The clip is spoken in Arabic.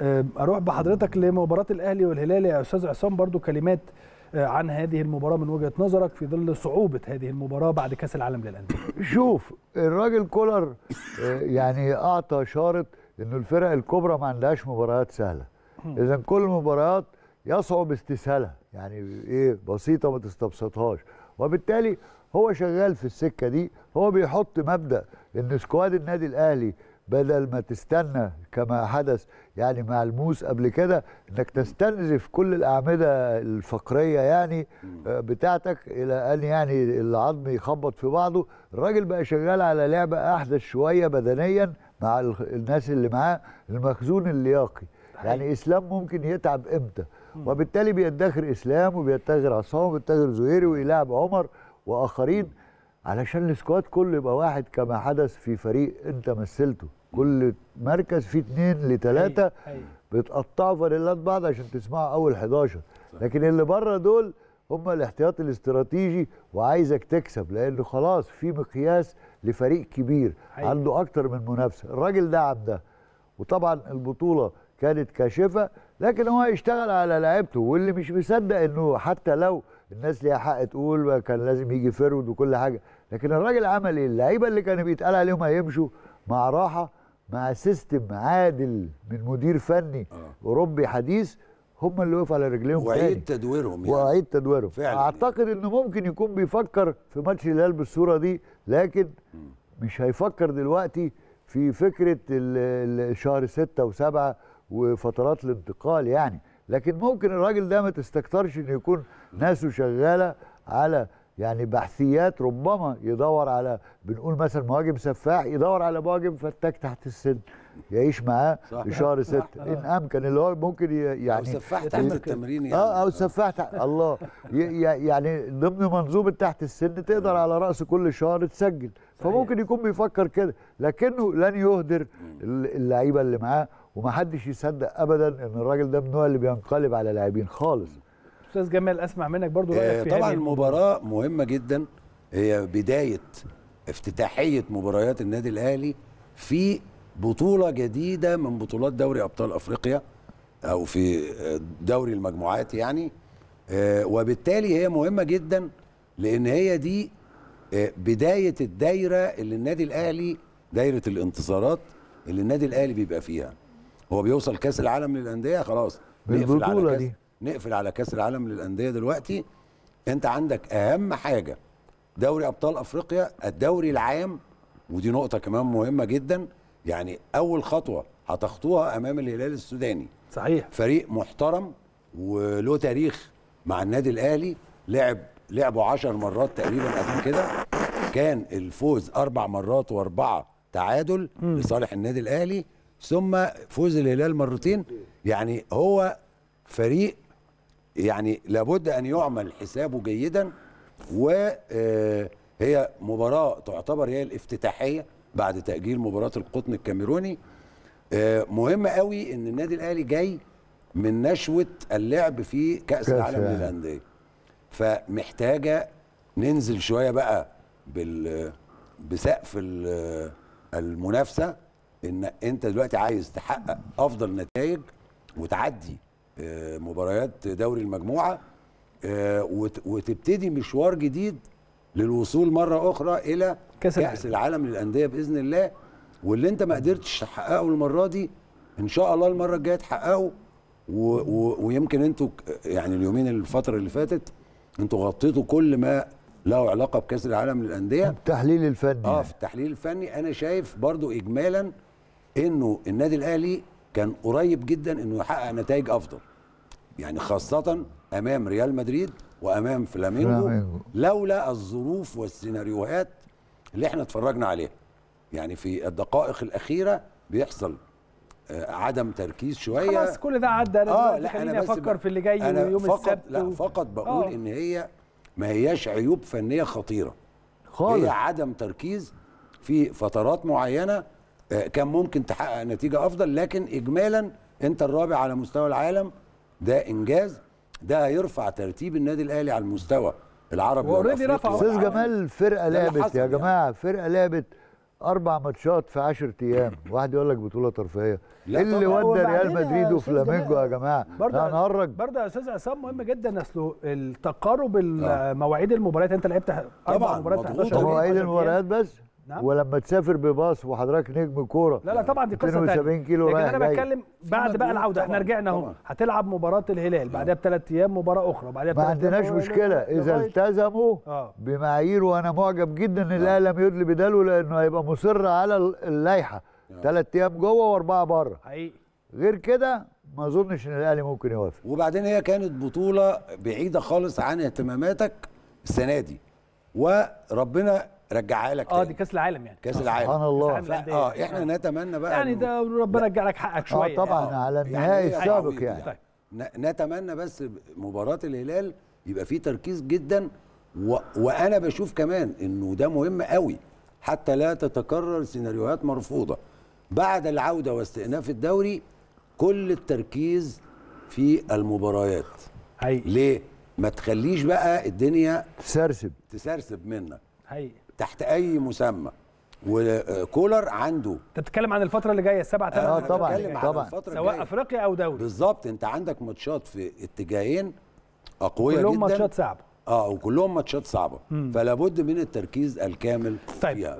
آه، اروح بحضرتك لمباراه الاهلي والهلال يا استاذ عصام برضو كلمات آه، عن هذه المباراه من وجهه نظرك في ظل صعوبه هذه المباراه بعد كاس العالم للانديه شوف الراجل كولر آه، يعني اعطى شارط انه الفرق الكبرى ما عندهاش مباريات سهله اذا كل المباريات يصعب استسهالها يعني ايه بسيطه ما تستبسطهاش وبالتالي هو شغال في السكه دي هو بيحط مبدا ان سكواد النادي الاهلي بدل ما تستنى كما حدث يعني مع الموس قبل كده انك تستنزف كل الاعمده الفقريه يعني آه، بتاعتك الى ان يعني العظم يخبط في بعضه الراجل بقى شغال على لعبه احدث شويه بدنيا مع الناس اللي معاه المخزون اللياقي يعني اسلام ممكن يتعب امتى وبالتالي بيدخر اسلام وبيدخر عصام وبيدخر زهيري ويلاعب عمر واخرين علشان السكواد كله يبقى واحد كما حدث في فريق انت مثلته كل مركز فيه اثنين لثلاثه بتقطعوا فانيلات بعض عشان تسمعوا اول 11 لكن اللي بره دول هم الاحتياط الاستراتيجي وعايزك تكسب لانه خلاص في مقياس لفريق كبير حقيقي. عنده اكتر من منافسه الراجل دعم ده وطبعا البطوله كانت كاشفه لكن هو هيشتغل على لعيبته واللي مش مصدق انه حتى لو الناس ليها حق تقول كان لازم يجي فرود وكل حاجه لكن الراجل عمل ايه اللعيبه اللي كانوا بيتقال عليهم هيمشوا مع راحه مع سيستم عادل من مدير فني آه. اوروبي حديث هم اللي وقفوا على رجليهم وعيد تدويرهم يعني وعيد تدويرهم فعلا يعني. اعتقد انه ممكن يكون بيفكر في ماتش الهلال بالصوره دي لكن م. مش هيفكر دلوقتي في فكره شهر ستة وسبعة وفترات الانتقال يعني لكن ممكن الراجل ده ما تستكترش انه يكون ناسه شغاله على يعني بحثيات ربما يدور على بنقول مثلا مهاجم سفاح يدور على مهاجم فتاك تحت السن يعيش معاه شهر ستة ان امكن اللي هو ممكن يعني, آه، يعني او سفاح تحت التمرين يعني اه او سفاح تحت الله يعني ضمن منظومه تحت السن تقدر على راس كل شهر تسجل فممكن يكون بيفكر كده لكنه لن يهدر اللعيبه اللي معاه ومحدش يصدق ابدا ان الراجل ده من النوع اللي بينقلب على لاعبين خالص استاذ جمال اسمع منك برضو رايك آه، في طبعا المباراه مهمه جدا هي بدايه افتتاحيه مباريات النادي الاهلي في بطوله جديده من بطولات دوري ابطال افريقيا او في دوري المجموعات يعني آه، وبالتالي هي مهمه جدا لان هي دي آه، بدايه الدايره اللي النادي الاهلي دايره الانتصارات اللي النادي الاهلي بيبقى فيها هو بيوصل كاس العالم للانديه خلاص بالبطوله دي نقفل على كاس العالم للانديه دلوقتي انت عندك اهم حاجه دوري ابطال افريقيا الدوري العام ودي نقطه كمان مهمه جدا يعني اول خطوه هتخطوها امام الهلال السوداني صحيح فريق محترم وله تاريخ مع النادي الاهلي لعب لعبوا 10 مرات تقريبا قبل كده كان الفوز اربع مرات واربعه تعادل مم. لصالح النادي الاهلي ثم فوز الهلال مرتين يعني هو فريق يعني لابد ان يعمل حسابه جيدا وهي آه، مباراه تعتبر هي الافتتاحيه بعد تاجيل مباراه القطن الكاميروني آه، مهم قوي ان النادي الاهلي جاي من نشوه اللعب في كاس العالم يعني. للانديه فمحتاجه ننزل شويه بقى بال بسقف المنافسه ان انت دلوقتي عايز تحقق افضل نتائج وتعدي آه، مباريات دوري المجموعه آه، وتبتدي مشوار جديد للوصول مره اخرى الى كاس, كأس العالم للانديه باذن الله واللي انت ما قدرتش تحققه المره دي ان شاء الله المره الجايه تحققه ويمكن انتوا يعني اليومين الفتره اللي فاتت انتوا غطيتوا كل ما له علاقه بكاس العالم للانديه التحليل الفني اه يعني. في التحليل الفني انا شايف برضو اجمالا انه النادي الاهلي كان قريب جدا انه يحقق نتائج افضل يعني خاصة أمام ريال مدريد وأمام فلامينجو لولا الظروف والسيناريوهات اللي احنا اتفرجنا عليها يعني في الدقائق الأخيرة بيحصل آه، عدم تركيز شويه خلاص كل ده عدى انا آه لا بس افكر في اللي جاي يوم السبت لا و... فقط بقول أوه. ان هي ما هياش عيوب فنيه خطيره خالص هي عدم تركيز في فترات معينه آه، كان ممكن تحقق نتيجه افضل لكن اجمالا انت الرابع على مستوى العالم ده انجاز ده هيرفع ترتيب النادي الاهلي على المستوى العربي اوريدي رفع استاذ جمال فرقه لعبت يا يعني. جماعه يعني. فرقه لعبت اربع ماتشات في 10 ايام واحد يقول لك بطوله ترفيهيه ايه اللي ودى ريال مدريد وفلامينجو يا جماعه هنهرج برضه يا استاذ عصام مهم جدا اصله التقارب آه. مواعيد المباريات انت لعبت اربع مباريات 11 مواعيد المباريات بس نعم. ولما تسافر بباص وحضرتك نجم كوره لا لا طبعا دي قصه ثانيه كيلو لكن انا بتكلم بعد بقى العوده احنا رجعنا اهو هتلعب مباراه الهلال نعم. بعدها بثلاث ايام مباراه اخرى بعدها ما عندناش مشكله اذا طيب. التزموا آه. بمعايير وانا معجب جدا ان آه. الاهلي لم يدلي بداله لانه هيبقى مصر على اللائحه ثلاث آه. ايام جوه واربعه بره حقيقي غير كده ما اظنش ان الاهلي ممكن يوافق وبعدين هي كانت بطوله بعيده خالص عن اهتماماتك السنه دي وربنا رجعها لك اه دي كاس العالم يعني كاس العالم سبحان الله اه احنا نتمنى بقى يعني ده ربنا يرجع لك حقك آه، شويه اه طبعا يعني على النهائي يعني السابق إيه؟ يعني, طيب. نتمنى بس مباراه الهلال يبقى فيه تركيز جدا و... وانا بشوف كمان انه ده مهم قوي حتى لا تتكرر سيناريوهات مرفوضه بعد العوده واستئناف الدوري كل التركيز في المباريات ليه ما تخليش بقى الدنيا تسرسب تسرسب منك حقيقي تحت اي مسمى وكولر عنده انت بتتكلم عن الفتره اللي جايه السبعه ثمان اه طبعا طبعا سواء افريقيا او دوري بالظبط انت عندك ماتشات في اتجاهين اقوياء جدا كلهم ماتشات صعبه اه وكلهم ماتشات صعبه فلابد من التركيز الكامل طيب. فيها